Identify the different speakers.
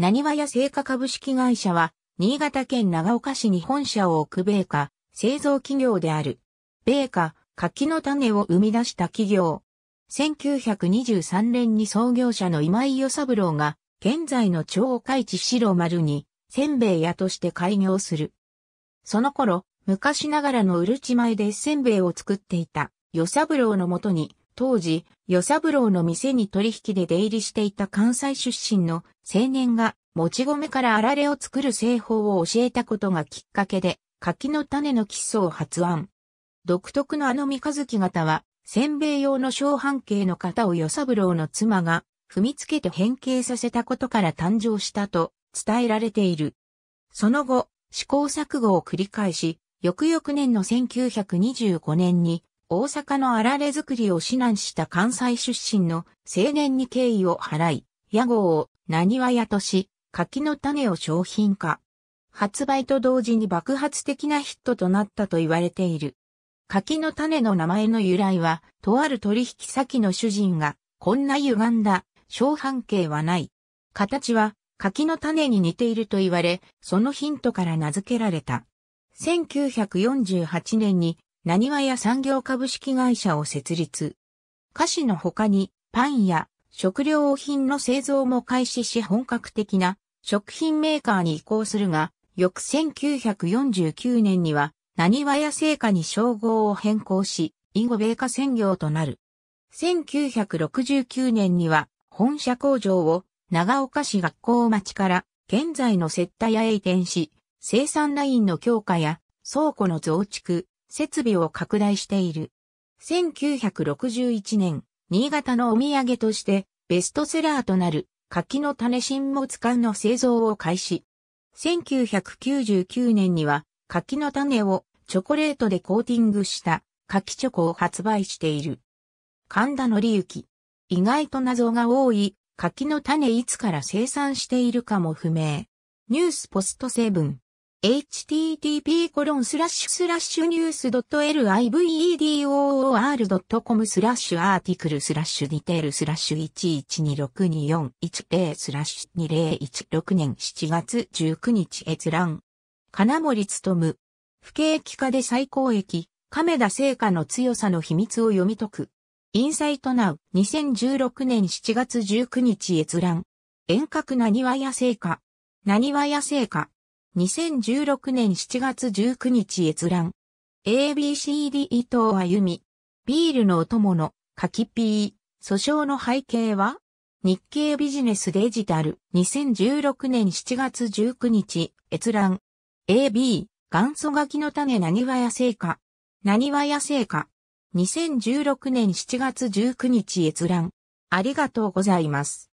Speaker 1: 何わや製菓株式会社は、新潟県長岡市に本社を置く米菓、製造企業である。米菓、柿の種を生み出した企業。1923年に創業者の今井与三郎が、現在の超海地白丸に、せんべい屋として開業する。その頃、昔ながらのうるち米でせんべいを作っていた、与三郎のもとに、当時、与三郎の店に取引で出入りしていた関西出身の青年が、もち米からあられを作る製法を教えたことがきっかけで、柿の種の基礎を発案。独特のあの三日月型は、せんべい用の小半径の型を与三郎の妻が踏みつけて変形させたことから誕生したと伝えられている。その後、試行錯誤を繰り返し、翌々年の1925年に大阪のあられ作りを指南した関西出身の青年に敬意を払い、屋号を何は屋とし、柿の種を商品化。発売と同時に爆発的なヒットとなったと言われている。柿の種の名前の由来は、とある取引先の主人が、こんな歪んだ、小半径はない。形は、柿の種に似ていると言われ、そのヒントから名付けられた。1948年に何わや産業株式会社を設立。菓子の他に、パンや食料品の製造も開始し本格的な食品メーカーに移行するが、翌1949年には、何わや製菓に称号を変更し、インゴ米菓専業となる。1969年には、本社工場を長岡市学校町から現在の接待屋へ移転し、生産ラインの強化や倉庫の増築、設備を拡大している。1961年、新潟のお土産としてベストセラーとなる柿の種新も使うの製造を開始。1999年には柿の種をチョコレートでコーティングした柿チョコを発売している。神田ゆき。意外と謎が多い柿の種いつから生産しているかも不明。ニュースポストセブン。http://news.livedoor.com スラッシュアーティクルスラッシュディテスラッシュ1 1 2 6 2 4 1 0スラッシュ2016年7月19日閲覧。金森つとむ。不景気化で最高益、亀田製菓の強さの秘密を読み解く。インサイトナウ2016年7月19日閲覧。遠隔なにわや製菓。なにわや製菓。2016年7月19日閲覧。ABCD 伊藤歩み。ビールのお供の、柿ピー。訴訟の背景は日経ビジネスデジタル。2016年7月19日閲覧。AB、元祖柿の種何わや果。な何わや成果。2016年7月19日閲覧。ありがとうございます。